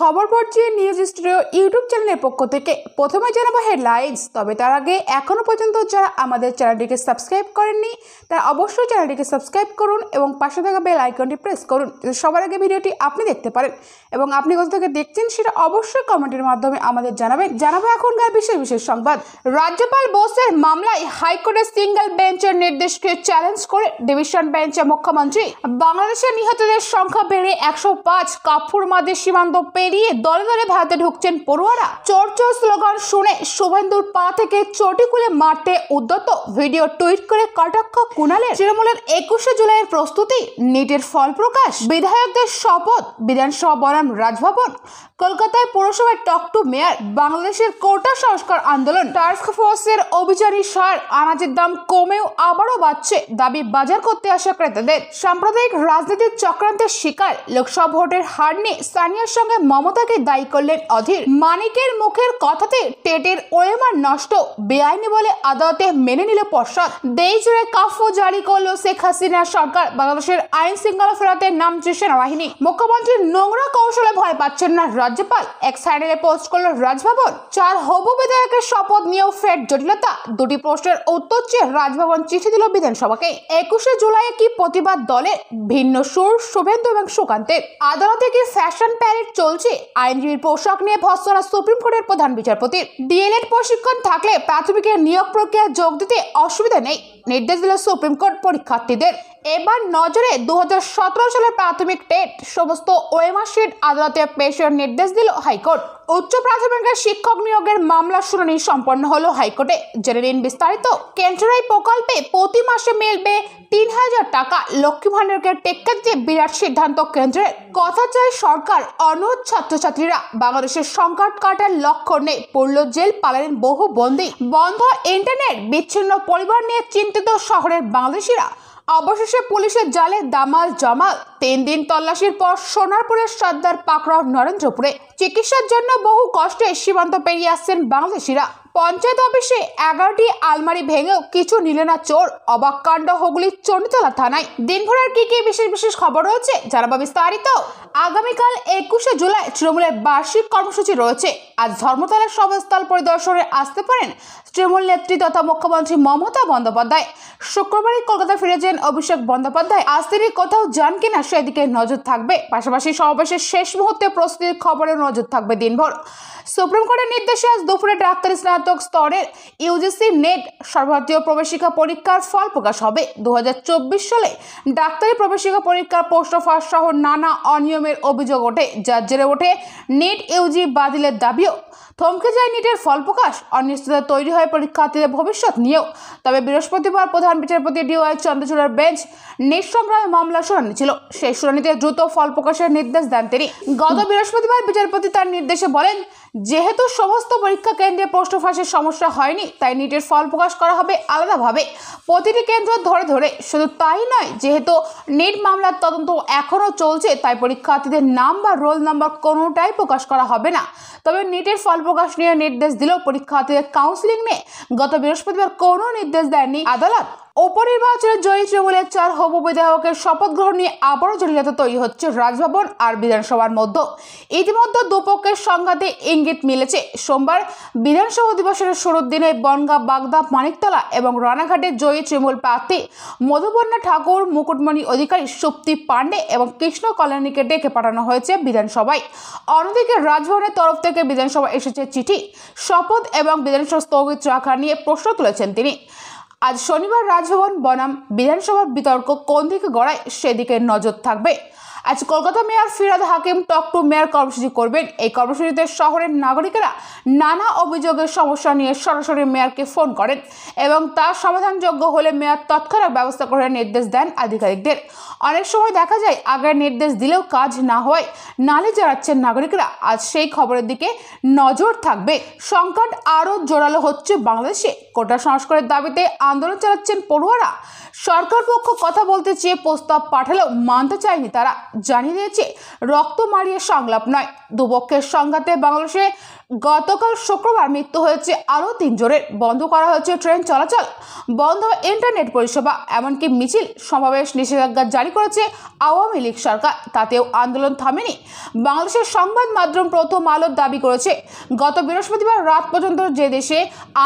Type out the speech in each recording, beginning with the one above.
খবর পড়ছে news studio YouTube চ্যানেলের পক্ষ থেকে প্রথমে জানাবো হেডলাইন্স তবে তার আগে এখনও পর্যন্ত যারা আমাদের চ্যানেলটিকে সাবস্ক্রাইব করেননি তারা অবশ্যই চ্যানেলটিকে সাবস্ক্রাইব করুন এবং পাশে থাকা বেল আইকনটি প্রেস করুন সবার আগে ভিডিওটি আপনি দেখতে পারেন এবং আপনি কোথা থেকে দেখছেন সেটা অবশ্যই কমেন্টের মাধ্যমে আমাদের জানাবেন জানাবো এখনকার বিশেষ বিশেষ সংবাদ রাজ্যপাল বোসের মামলায় হাইকোর্টের সিঙ্গেল বেঞ্চের নির্দেশকে চ্যালেঞ্জ করে ডিভিশন বেঞ্চে মুখ্যমন্ত্রী বাংলাদেশের নিহতদের সংখ্যা বেড়ে একশো পাঁচ মাদের সীমান্ত পেরিয়ে দলে দলে ভারতে ঢুকছেন পড়ুয়ারা চর্চর স্লোগান শুনে শুভেন্দুর পা থেকে চটি খুলে মারতে উদ্যত ভিডিও টুইট করে কটাক্ষ কুনালে তৃণমূলের একুশে জুলাইয়ের প্রস্তুতি নিটের ফল প্রকাশ বিধায়কদের শপথ বিধানসভা বনাম রাজভবন কলকাতায় পৌরসভার টক টু মেয়ার বাংলাদেশের কোটা সংস্কার আন্দোলন টাস্ক ফোর্সের অভিযানী সার আনাজের দাম কমেও আবারও বাড়ছে দাবি বাজার করতে আসা ক্রেতাদের সাম্প্রদায়িক রাজনীতির চক্রান্তের শিকার লোকসভা ভোটের হার নিয়ে স্থানীয় সঙ্গে মমতাকে দায়ী করলেন অধীর মানিকের মুখের কথাতে টেটের ওয়েমার নষ্ট বেআইনি বলে আদালতে মেনে নিল পর্ষদ দেশ জুড়ে কাফু জারি করলো শেখ হাসিনা সরকার বাংলাদেশের আইন শৃঙ্খলা ফেরাতে নামছে সেনাবাহিনী মুখ্যমন্ত্রীর নোংরা কৌশলে ভয় পাচ্ছেন না রাজ্যপাল এক সাইডে পোস্ট করল রাজভবন চার হব বিধায়কের শপথ নিয়েও ফের জটিলতা দুটি প্রশ্নের উত্তর চেয়ে রাজভবন চিঠি দিল বিধানসভাকে একুশে জুলাই কি প্রতিবাদ দলে ভিন্ন সুর শুভেন্দু এবং সুকান্তের আদালতে কি ফ্যাশন প্যারেড চলছে আইনজীবীর পোশাক নিয়ে ভস্তরা সুপ্রিম কোর্টের প্রধান বিচারপতি ডিএলএড প্রশিক্ষণ থাকলে প্রাথমিকের নিয়োগ প্রক্রিয়ায় যোগ দিতে অসুবিধা নেই নির্দেশ দিল সুপ্রিম কোর্ট পরীক্ষার্থীদের এবার নজরে দু সালের প্রাথমিক টেট সমস্ত ওয়েমাশিট আদালতে পেশের নির্দেশ দিল হাইকোর্ট উচ্চ প্রাথমিকের শিক্ষক নিয়োগের মামলা শুনানি সম্পন্ন হলো হাইকোর্টে জেনে নিন বিস্তারিত কেন্দ্রাই প্রকল্পে প্রতি মাসে মিলবে তিন হাজার টাকা লক্ষ্মী ভাণ্ডারকে টেক্কা দিয়ে বিরাট সিদ্ধান্ত কেন্দ্রের কথা চায় সরকার অন্য ছাত্রছাত্রীরা বাংলাদেশের সংকট কাটার লক্ষ্য নেই পড়ল জেল পালালেন বহু বন্দী বন্ধ ইন্টারনেট বিচ্ছিন্ন পরিবার নিয়ে চিন্তিত শহরের বাংলাদেশিরা অবশেষে পুলিশের জালে দামাল জমাল তিন দিন তল্লাশির পর সোনারপুরের সর্দার পাকড়াও নরেন্দ্রপুরে চিকিৎসার জন্য বহু কষ্টে সীমান্ত পেরিয়ে আসছেন বাংলাদেশিরা পঞ্চায়েত অফিসে এগারোটি আলমারি ভেঙেও কিছু নিলে না চোর অবাক কাণ্ড হুগলি চণ্ডীতলা থানায় দিনভর আর কি কি বিশেষ বিশেষ খবর রয়েছে জানাবো বিস্তারিত আগামীকাল একুশে জুলাই তৃণমূলের বার্ষিক কর্মসূচি রয়েছে আজ ধর্মতলার সভাস্থল পরিদর্শনে আসতে পারেন তৃণমূল নেত্রী তথা মুখ্যমন্ত্রী মমতা বন্দ্যোপাধ্যায় শুক্রবারই কলকাতা ফিরে যান অভিষেক বন্দ্যোপাধ্যায় আজ তিনি কোথাও যান কিনা সেদিকে নজর থাকবে পাশাপাশি সমাবেশের শেষ মুহূর্তে প্রস্তুতির খবরে নজর থাকবে দিনভর সুপ্রিম কোর্টের নির্দেশে আজ দুপুরে ডাক্তারি স্নাতক স্তরের ইউজিসি নেট সর্বভারতীয় প্রবেশিকা পরীক্ষার ফল প্রকাশ হবে দু সালে ডাক্তারি প্রবেশিকা পরীক্ষার পোস্ট অফার সহ নানা অনিয়মের অভিযোগ ওঠে যার জেরে ওঠে নেট ইউজি বাতিলের দাবিও থমকে যায় নিটের ফল প্রকাশ অনিশ্চয়তা তৈরি হয় পরীক্ষার্থীদের ভবিষ্যৎ নিয়েও তবে বৃহস্পতিবার প্রধান বিচারপতি ডিওয়াই চন্দ্রচূড়ার বেঞ্চ নিট সংগ্রামে মামলা শুনানি ছিল সেই শুনানিতে দ্রুত ফল প্রকাশের নির্দেশ দেন তিনি গত বৃহস্পতিবার বিচারপতি তার নির্দেশে বলেন যেহেতু সমস্ত পরীক্ষা কেন্দ্রে প্রশ্ন ফাঁসের সমস্যা হয়নি তাই নিটের ফল প্রকাশ করা হবে আলাদাভাবে প্রতিটি কেন্দ্র ধরে ধরে শুধু তাই নয় যেহেতু নিট মামলার তদন্ত এখনও চলছে তাই পরীক্ষার্থীদের নাম বা রোল নাম্বার কোনোটাই প্রকাশ করা হবে না তবে নিটের ফল প্রকাশ নিয়ে নির্দেশ দিলেও পরীক্ষার্থীদের কাউন্সিলিং নিয়ে গত বৃহস্পতিবার কোনো নির্দেশ দেয়নি আদালত উপনির্বাচনে জয়ী তৃণমূলের চার হবু বিধায়কের শপথ গ্রহণ নিয়ে আবারও জটিলতা তৈরি হচ্ছে রাজভবন আর বিধানসভার মধ্যে ইতিমধ্যে দুপক্ষের সংঘাতে ইঙ্গিত মিলেছে সোমবার বিধানসভা অধিবেশনের শুরুর দিনে বনগা বাগদা মানিকতলা এবং রানাঘাটে জয়ী তৃণমূল প্রার্থী মধুবন্যা ঠাকুর মুকুটমণি অধিকারী সুপ্তি পাণ্ডে এবং কৃষ্ণ কল্যাণীকে ডেকে পাঠানো হয়েছে বিধানসভায় অন্যদিকে রাজভবনের তরফ থেকে বিধানসভা এসেছে চিঠি শপথ এবং বিধানসভা স্থগিত রাখা নিয়ে প্রশ্ন তুলেছেন তিনি আজ শনিবার রাজভবন বনাম বিধানসভা বিতর্ক কোন দিকে গড়ায় সেদিকে নজর থাকবে আজ Kolkata mayor Firhad Hakim talk to mayor কর্মসূচি করবেন এই কর্মসূচিতে শহরের নাগরিকেরা নানা অভিযোগের সমস্যা নিয়ে সরাসরি মেয়রকে ফোন করেন এবং তা সমাধানযোগ্য হলে মেয়র তৎক্ষণাৎ ব্যবস্থা করে নির্দেশ দেন আধিকারিকদের অনেক সময় দেখা যায় আগের নির্দেশ দিলেও কাজ না হয় নালে জড়াচ্ছেন নাগরিকরা আজ সেই খবরের দিকে নজর থাকবে সংকট আরও জোরালো হচ্ছে বাংলাদেশে কোটা সংস্কারের দাবিতে আন্দোলন চালাচ্ছেন পড়ুয়ারা সরকার পক্ষ কথা বলতে চেয়ে প্রস্তাব পাঠালেও মানতে চায়নি তারা জানিয়ে দিয়েছে রক্ত মারিয়ে সংলাপ নয় দুপক্ষের সংঘাতে বাংলাদেশে গতকাল শুক্রবার মৃত্যু হয়েছে আরও তিনজনের বন্ধ করা হয়েছে ট্রেন চলাচল বন্ধ ইন্টারনেট পরিষেবা এমনকি মিছিল সমাবেশ নিষেধাজ্ঞা জারি করেছে আওয়ামী লীগ সরকার তাতেও আন্দোলন থামেনি বাংলাদেশের সংবাদ মাধ্যম প্রথম আলোর দাবি করেছে গত বৃহস্পতিবার রাত পর্যন্ত যে দেশে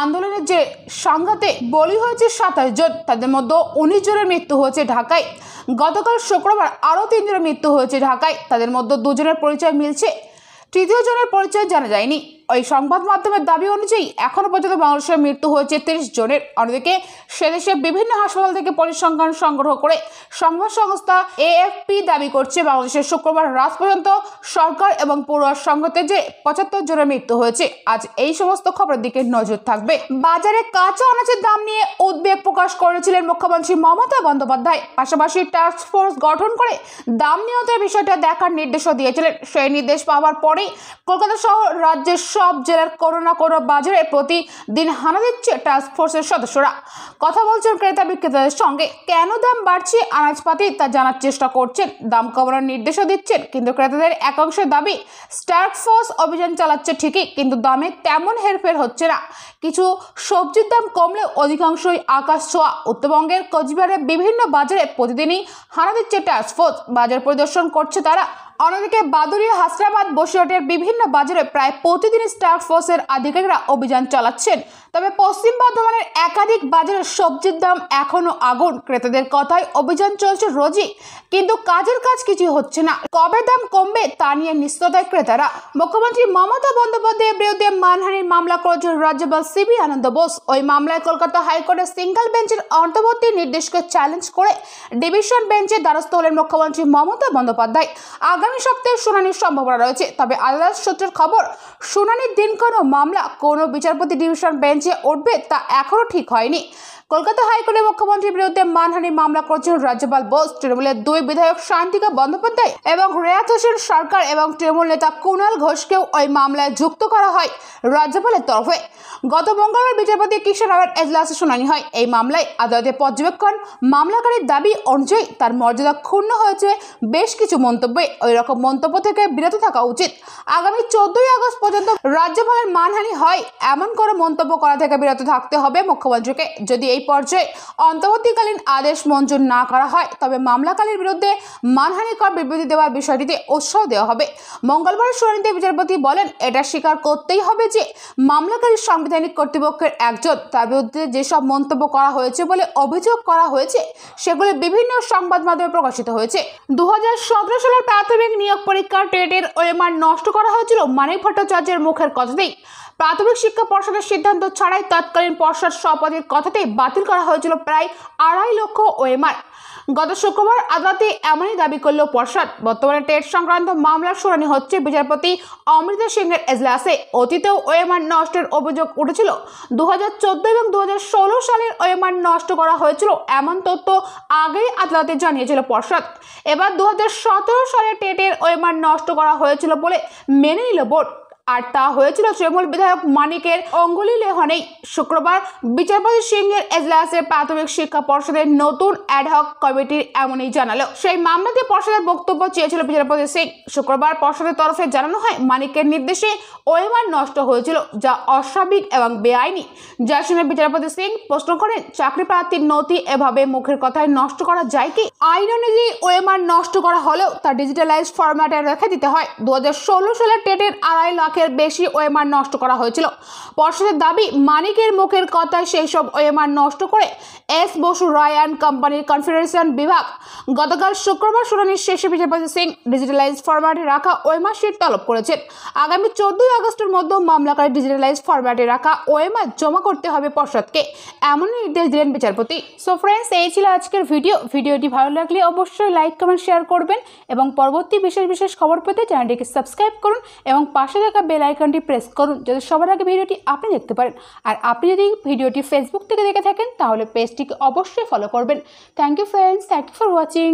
আন্দোলনের যে সংঘাতে বলি হয়েছে সাতাশ জন তাদের মধ্যে উনিশ জনের মৃত্যু হয়েছে ঢাকায় গতকাল শুক্রবার আরও তিনজনের মৃত্যু হয়েছে ঢাকায় তাদের মধ্যে দুজনের পরিচয় মিলছে তৃতীয় জনের পরিচয় জানা যায়নি ওই সংবাদ মাধ্যমের দাবি অনুযায়ী এখনও পর্যন্ত বাংলাদেশের মৃত্যু হয়েছে তিরিশ জনের অন্যদিকে সেদেশে বিভিন্ন হাসপাতাল থেকে পরিসংখ্যান সংগ্রহ করে সংবাদ সংস্থা এএফপি দাবি করছে বাংলাদেশের শুক্রবার রাত পর্যন্ত সরকার এবং পড়ুয়ার সংঘতে যে পঁচাত্তর জনের মৃত্যু হয়েছে আজ এই সমস্ত খবরের দিকে নজর থাকবে বাজারে কাঁচা অনাচের দাম নিয়ে উদ্বেগ প্রকাশ করেছিলেন মুখ্যমন্ত্রী মমতা বন্দ্যোপাধ্যায় পাশাপাশি টাস্ক ফোর্স গঠন করে দাম নিয়ন্ত্রণের বিষয়টা দেখার নির্দেশও দিয়েছিলেন সেই নির্দেশ পাওয়ার পরেই কলকাতা সহ রাজ্যের সব জেলার করোনা করো বাজারে প্রতিদিন হানা দিচ্ছে টাস্কফোর্সের সদস্যরা কথা বলছেন ক্রেতা বিক্রেতাদের সঙ্গে কেন দাম বাড়ছে আনাজপাতি তা জানার চেষ্টা করছেন দাম কমানোর নির্দেশও দিচ্ছেন কিন্তু ক্রেতাদের একাংশের দাবি স্টার্কফোর্স অভিযান চালাচ্ছে ঠিকই কিন্তু দামে তেমন হেরফের হচ্ছে না কিছু সবজির দাম কমলে অধিকাংশই আকাশ ছোঁয়া উত্তরবঙ্গের কোচবিহারের বিভিন্ন বাজারে প্রতিদিনই হানা দিচ্ছে টাস্কফোর্স বাজার পরিদর্শন করছে তারা অন্যদিকে বাদুরি হাসরাবাদ বসিরহাটের বিভিন্ন বাজারে প্রায় প্রতিদিন স্টার ফোর্সের আধিকারিকরা অভিযান চালাচ্ছেন তবে পশ্চিম বর্ধমানের একাধিক বাজারে সবজির দাম এখনও আগুন ক্রেতাদের কথায় অভিযান চলছে রোজই কিন্তু কাজের কাজ কিছু হচ্ছে না কবে দাম কমবে তা নিয়ে নিশ্চয়তায় ক্রেতারা মুখ্যমন্ত্রী মমতা বন্দ্যোপাধ্যায়ের বিরুদ্ধে মানহানির মামলা করেছে রাজ্যপাল সিবি আনন্দ বোস ওই মামলায় কলকাতা হাইকোর্টের সিঙ্গেল বেঞ্চের অন্তর্বর্তী নির্দেশকে চ্যালেঞ্জ করে ডিভিশন বেঞ্চে দ্বারস্থ হলেন মুখ্যমন্ত্রী মমতা বন্দ্যোপাধ্যায় আগামী আগামী সপ্তাহে শুনানির সম্ভাবনা রয়েছে তবে আদালত সূত্রের খবর শুনানির দিন কোনো মামলা কোনো বিচারপতি ডিভিশন বেঞ্চে উঠবে তা এখনও ঠিক হয়নি কলকাতা হাইকোর্টে মুখ্যমন্ত্রীর বিরুদ্ধে মানহানি মামলা করছেন রাজ্যপাল বোস তৃণমূলের দুই বিধায়ক শান্তিকা বন্দ্যোপাধ্যায় এবং রেয়াত হোসেন সরকার এবং তৃণমূল নেতা কুণাল ঘোষকেও ওই মামলায় যুক্ত করা হয় রাজ্যপালের তরফে গত মঙ্গলবার বিচারপতি কিশোর রাওয়ের এজলাসে শুনানি হয় এই মামলায় আদালতে পর্যবেক্ষণ মামলাকারীর দাবি অনুযায়ী তার মর্যাদা ক্ষুণ্ণ হয়েছে বেশ কিছু মন্তব্যে ওই রকম মন্তব্য থেকে বিরত থাকা উচিত আগামী চোদ্দই আগস্ট পর্যন্ত রাজ্যপালের মানহানি হয় এমন কোনো মন্তব্য করা থেকে বিরত থাকতে হবে মুখ্যমন্ত্রীকে যদি এই পর্যায়ে অন্তর্বর্তীকালীন আদেশ মঞ্জুর না করা হয় তবে মামলাকারীর বিরুদ্ধে মানহানিকর বিবৃতি দেওয়ার বিষয়টিতে উৎসাহ দেওয়া হবে মঙ্গলবার শুনানিতে বিচারপতি বলেন এটা স্বীকার করতেই হবে যে মামলাকারীর সাংবিধানিক কর্তৃপক্ষের একজন তার বিরুদ্ধে যেসব মন্তব্য করা হয়েছে বলে অভিযোগ করা হয়েছে সেগুলি বিভিন্ন সংবাদ মাধ্যমে প্রকাশিত হয়েছে দু সালের প্রাথমিক নিয়োগ পরীক্ষার টেটের ওয়েমার নষ্ট করা হয়েছিল মানিক ভট্টাচার্যের মুখের কথাতেই প্রাথমিক শিক্ষা পর্ষদের সিদ্ধান্ত ছাড়াই তৎকালীন পর্ষদ সপদের কথাতেই বাতিল করা হয়েছিল প্রায় আড়াই লক্ষ ওএমআর গত শুক্রবার আদালতে এমনই দাবি করল পর্ষদ বর্তমানে টেট সংক্রান্ত মামলার শুনানি হচ্ছে বিচারপতি অমৃতা সিংয়ের এজলাসে অতীতেও ওএমআর নষ্টের অভিযোগ উঠেছিল দু এবং দু সালের ওএমআর নষ্ট করা হয়েছিল এমন তথ্য আগেই আদালতে জানিয়েছিল পর্ষদ এবার দু সালে টেটের ওএমআর নষ্ট করা হয়েছিল বলে মেনে নিল বোর্ড আর তা হয়েছিল তৃণমূল বিধায়ক মানিকের অঙ্গুলি লেহনেই শুক্রবার বিচারপতি সিংহের এজলাসের প্রাথমিক শিক্ষা পর্ষদের নতুন অ্যাডহক কমিটির এমনই জানালো সেই মামলাতে পর্ষদের বক্তব্য চেয়েছিল বিচারপতি সিং শুক্রবার পর্ষদের তরফে জানানো হয় মানিকের নির্দেশে ওয়েমান নষ্ট হয়েছিল যা অস্বাভাবিক এবং বেআইনি যার সঙ্গে বিচারপতি সিং প্রশ্ন করেন চাকরি প্রার্থীর নথি এভাবে মুখের কথায় নষ্ট করা যায় কি আইন অনুযায়ী ওয়েমান নষ্ট করা হলেও তা ডিজিটালাইজ ফরম্যাটে রেখে দিতে হয় দু সালের টেটের আড়াই লাখ লাখের বেশি ওএমআর নষ্ট করা হয়েছিল পর্ষদের দাবি মানিকের মুখের কথায় সেই সব ওএমআর নষ্ট করে এস বসু রয়ান কোম্পানির কনফেডারেশন বিভাগ গতকাল শুক্রবার শুনানির শেষে বিচারপতি সিং ডিজিটালাইজ ফরম্যাটে রাখা ওএমআর শিট তলব করেছেন আগামী চোদ্দই আগস্টের মধ্যে মামলাকারী ডিজিটালাইজ ফরম্যাটে রাখা ওএমআর জমা করতে হবে পর্ষদকে এমন নির্দেশ দিলেন বিচারপতি সো ফ্রেন্ডস এই ছিল আজকের ভিডিও ভিডিওটি ভালো লাগলে অবশ্যই লাইক কমেন্ট শেয়ার করবেন এবং পরবর্তী বিশেষ বিশেষ খবর পেতে চ্যানেলটিকে সাবস্ক্রাইব করুন এবং পাশে থাকা বেল আইকনটি প্রেস করুন যাতে সবার আগে ভিডিওটি আপনি দেখতে পারেন আর আপনি যদি ভিডিওটি ফেসবুক থেকে দেখে থাকেন তাহলে পেজটিকে অবশ্যই ফলো করবেন thank you friends thank you for watching